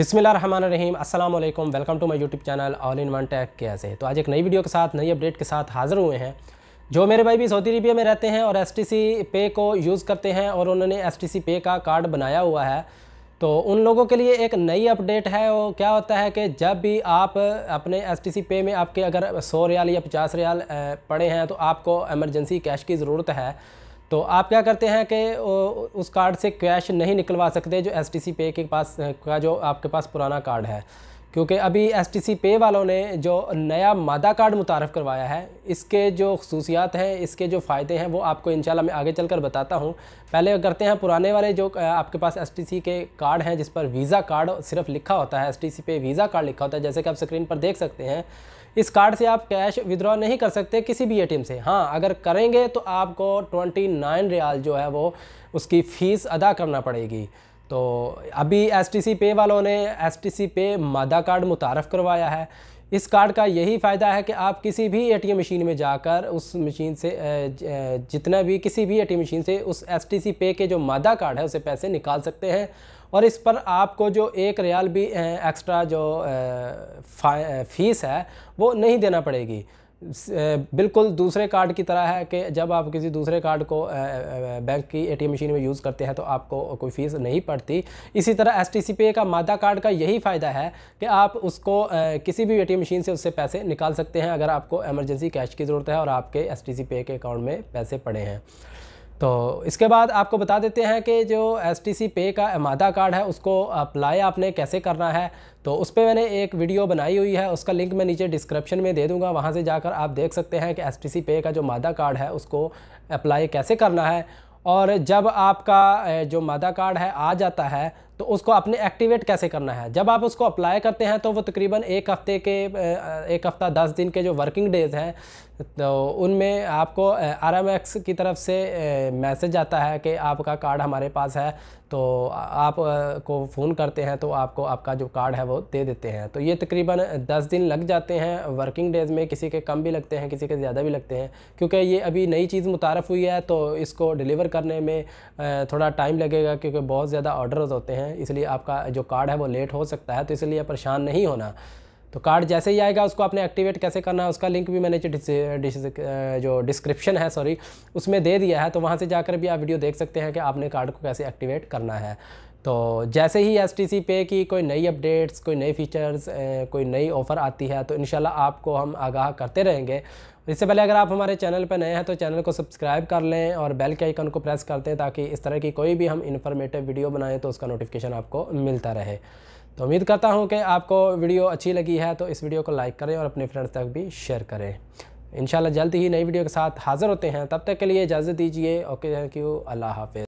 रहीम अस्सलाम वालेकुम welcome to my YouTube channel all in one tech care से तो आज एक नई वीडियो के साथ नई अपडेट के साथ हाज़िर हुए हैं जो मेरे भाई भी सऊदी अरबिया में रहते हैं और एस पे को यूज़ करते हैं और उन्होंने एस पे का कार्ड बनाया हुआ है तो उन लोगों के लिए एक नई अपडेट है वो क्या होता है कि जब भी आप अपने एस पे में आपके अगर सौ रियाल या पचास रियाल पड़े हैं तो आपको एमरजेंसी कैश की ज़रूरत है तो आप क्या करते हैं कि उस कार्ड से कैश नहीं निकलवा सकते जो एस टी सी पे के पास का जो आपके पास पुराना कार्ड है क्योंकि अभी एस टी सी पे वालों ने जो नया मादा कार्ड मुतारफ़ करवाया है इसके जो खसूसियात हैं इसके जो फ़ायदे हैं वो आपको इन मैं आगे चलकर बताता हूँ पहले करते हैं पुराने वाले जो आपके पास एस टी सी के कार्ड हैं जिस पर वीज़ा कार्ड सिर्फ लिखा होता है एस टी सी पे वीज़ा कार्ड लिखा होता है जैसे कि आप स्क्रीन पर देख सकते हैं इस कार्ड से आप कैश विद्रॉ नहीं कर सकते किसी भी एम से हाँ अगर करेंगे तो आपको ट्वेंटी नाइन रियाल जो है वो उसकी फ़ीस अदा करना पड़ेगी तो अभी एस पे वालों ने एस पे मादा कार्ड मुतारफ़ करवाया है इस कार्ड का यही फ़ायदा है कि आप किसी भी एटीएम मशीन में जाकर उस मशीन से जितना भी किसी भी एटीएम मशीन से उस एस पे के जो मादा कार्ड है उसे पैसे निकाल सकते हैं और इस पर आपको जो एक रियाल भी एक्स्ट्रा जो फीस है वो नहीं देना पड़ेगी बिल्कुल दूसरे कार्ड की तरह है कि जब आप किसी दूसरे कार्ड को बैंक की एटीएम मशीन में यूज़ करते हैं तो आपको कोई फ़ीस नहीं पड़ती इसी तरह एस टी पे का मादा कार्ड का यही फ़ायदा है कि आप उसको किसी भी एटीएम मशीन से उससे पैसे निकाल सकते हैं अगर आपको एमरजेंसी कैश की ज़रूरत है और आपके एस टी पे के अकाउंट में पैसे पड़े हैं तो इसके बाद आपको बता देते हैं कि जो एस टी सी पे का अमादा कार्ड है उसको अप्लाई आपने कैसे करना है तो उस पर मैंने एक वीडियो बनाई हुई है उसका लिंक मैं नीचे डिस्क्रिप्शन में दे दूंगा वहाँ से जाकर आप देख सकते हैं कि एस टी सी पे का जो मादा कार्ड है उसको अप्लाई कैसे करना है और जब आपका जो मादा कार्ड है आ जाता है तो उसको आपने एक्टिवेट कैसे करना है जब आप उसको अप्लाई करते हैं तो वो तकरीबन एक हफ्ते के एक हफ्ता दस दिन के जो वर्किंग डेज़ हैं तो उनमें आपको आर की तरफ से मैसेज आता है कि आपका कार्ड हमारे पास है तो आप को फ़ोन करते हैं तो आपको आपका जो कार्ड है वो दे देते हैं तो ये तकरीबन दस दिन लग जाते हैं वर्किंग डेज़ में किसी के कम भी लगते हैं किसी के ज़्यादा भी लगते हैं क्योंकि ये अभी नई चीज़ मुतारफ़ हुई है तो इसको डिलीवर करने में थोड़ा टाइम लगेगा क्योंकि बहुत ज़्यादा ऑर्डर होते हैं हैं इसलिए आपका जो कार्ड है वो लेट हो सकता है तो इसलिए परेशान नहीं होना तो कार्ड जैसे ही आएगा उसको आपने एक्टिवेट कैसे करना है उसका लिंक भी मैंने डिस, डिस, जो डिस्क्रिप्शन है सॉरी उसमें दे दिया है तो वहाँ से जाकर भी आप वीडियो देख सकते हैं कि आपने कार्ड को कैसे एक्टिवेट करना है तो जैसे ही एस टी सी पे की कोई नई अपडेट्स कोई नई फीचर्स कोई नई ऑफ़र आती है तो इन आपको हम आगाह करते रहेंगे इससे पहले अगर आप हमारे चैनल पर नए हैं तो चैनल को सब्सक्राइब कर लें और बेल के आइकन को प्रेस कर दें ताकि इस तरह की कोई भी हम इन्फॉर्मेटिव वीडियो बनाएं तो उसका नोटिफिकेशन आपको मिलता रहे तो उम्मीद करता हूँ कि आपको वीडियो अच्छी लगी है तो इस वीडियो को लाइक करें और अपने फ्रेंड्स तक भी शेयर करें इन जल्द ही नई वीडियो के साथ हाज़िर होते हैं तब तक के लिए इजाज़त दीजिए ओके थैंक यू अल्लाह हाफ़